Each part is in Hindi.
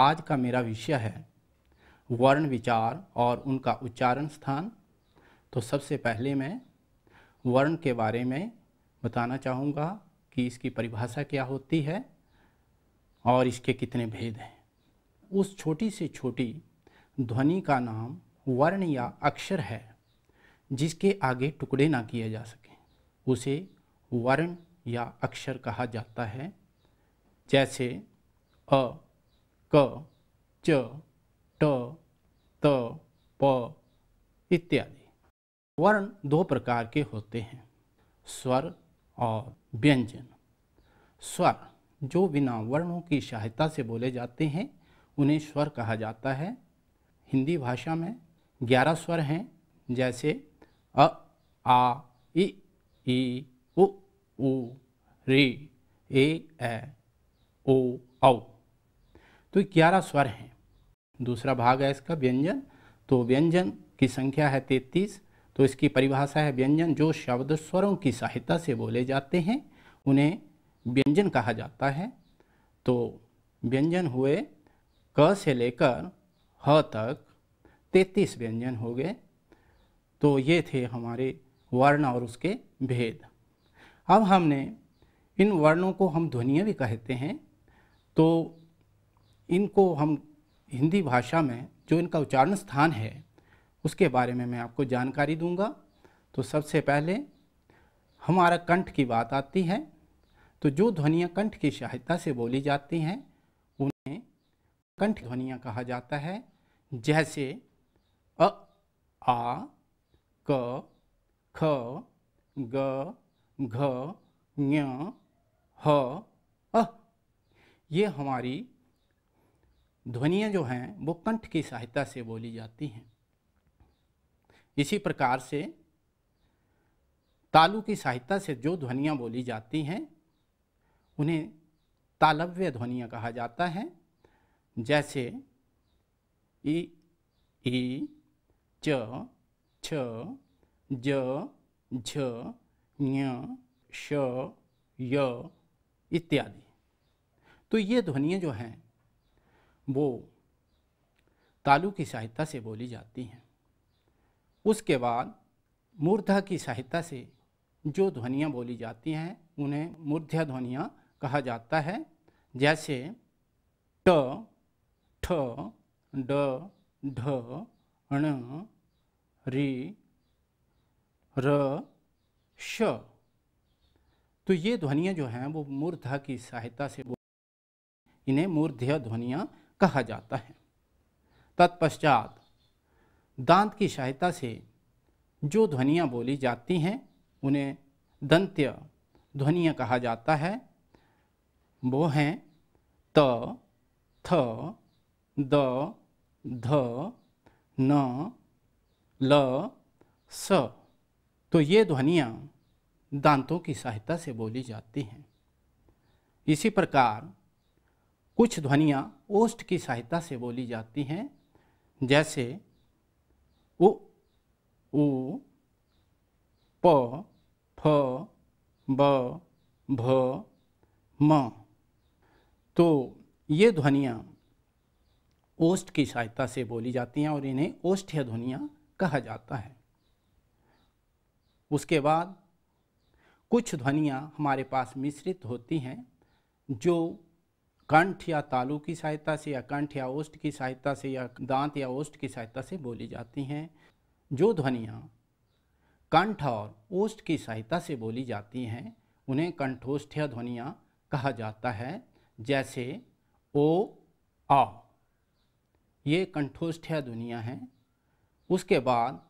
आज का मेरा विषय है वर्ण विचार और उनका उच्चारण स्थान तो सबसे पहले मैं वर्ण के बारे में बताना चाहूँगा कि इसकी परिभाषा क्या होती है और इसके कितने भेद हैं उस छोटी से छोटी ध्वनि का नाम वर्ण या अक्षर है जिसके आगे टुकड़े ना किए जा सकें उसे वर्ण या अक्षर कहा जाता है जैसे अ क च ट त प इत्यादि वर्ण दो प्रकार के होते हैं स्वर और व्यंजन स्वर जो बिना वर्णों की सहायता से बोले जाते हैं उन्हें स्वर कहा जाता है हिंदी भाषा में ग्यारह स्वर हैं जैसे अ आ इ ई उ ऊ री ए ओ औ तो ग्यारह स्वर हैं दूसरा भाग है इसका व्यंजन तो व्यंजन की संख्या है तैतीस तो इसकी परिभाषा है व्यंजन जो शब्द स्वरों की सहायता से बोले जाते हैं उन्हें व्यंजन कहा जाता है तो व्यंजन हुए क से लेकर ह तक तैतीस व्यंजन हो गए तो ये थे हमारे वर्ण और उसके भेद अब हमने इन वर्णों को हम ध्वनियाँ भी कहते हैं तो इनको हम हिंदी भाषा में जो इनका उच्चारण स्थान है उसके बारे में मैं आपको जानकारी दूंगा तो सबसे पहले हमारा कंठ की बात आती है तो जो ध्वनियाँ कंठ की सहायता से बोली जाती हैं उन्हें कंठ ध्वनियाँ कहा जाता है जैसे अ आ क ख ग घ ह अ ये हमारी ध्वनियाँ जो हैं वो कंठ की सहायता से बोली जाती हैं इसी प्रकार से तालु की सहायता से जो ध्वनियाँ बोली जाती हैं उन्हें तालव्य ध्वनियाँ कहा जाता है जैसे ई ई च छ ज झ श य इत्यादि तो ये ध्वनियाँ जो हैं वो तालू की सहायता से बोली जाती हैं उसके बाद मूर्धा की सहायता से जो ध्वनियाँ बोली जाती हैं उन्हें मूर्ध्या ध्वनियाँ कहा जाता है जैसे ट ठ ड ढ ण रि र श तो ये ध्वनियाँ जो हैं वो मूर्धा की सहायता से इन्हें मूर्ध्य ध्वनियाँ कहा जाता है तत्पश्चात दांत की सहायता से जो ध्वनियाँ बोली जाती हैं उन्हें दंत्य ध्वनियाँ कहा जाता है वो हैं त थ द ध न ल स तो ये ध्वनियाँ दांतों की सहायता से बोली जाती हैं इसी प्रकार कुछ ध्वनियाँ ओष्ठ की सहायता से बोली जाती हैं जैसे उ उ प फ ब भ म तो ये ध्वनियाँ ओष्ठ की सहायता से बोली जाती हैं और इन्हें ओष्ठीय ध्वनियाँ कहा जाता है उसके बाद कुछ ध्वनियाँ हमारे पास मिश्रित होती हैं जो कंठ या तालू की सहायता से या कंठ या ओष्ठ की सहायता से या दांत या ओष्ठ की सहायता से बोली जाती हैं जो ध्वनियाँ कंठ और ओष्ठ की सहायता से बोली जाती हैं उन्हें या ध्वनियाँ कहा जाता है जैसे ओ आ ये या ध्वनियाँ हैं उसके बाद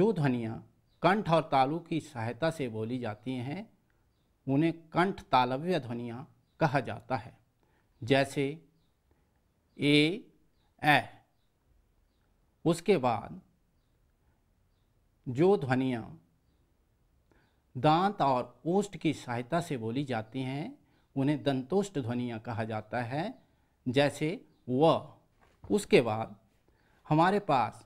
जो ध्वनियाँ कंठ और तालु की सहायता से बोली जाती हैं उन्हें कंठ तालव्य ध्वनियाँ कहा जाता है जैसे ए ए उसके बाद जो ध्वनियाँ दांत और ओष्ट की सहायता से बोली जाती हैं उन्हें दंतोष्ट ध्वनियाँ कहा जाता है जैसे व उसके बाद हमारे पास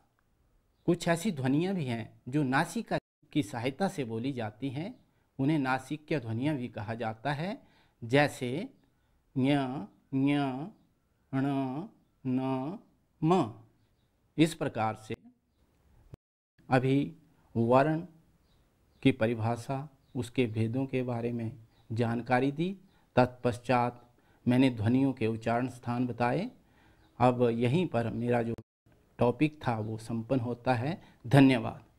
कुछ ऐसी ध्वनियाँ भी हैं जो नासिका की सहायता से बोली जाती हैं उन्हें नासिक्य ध्वनियाँ भी कहा जाता है जैसे ञ ञ ण न म इस प्रकार से अभी वर्ण की परिभाषा उसके भेदों के बारे में जानकारी दी तत्पश्चात मैंने ध्वनियों के उच्चारण स्थान बताए अब यहीं पर मेरा जो टॉपिक था वो संपन्न होता है धन्यवाद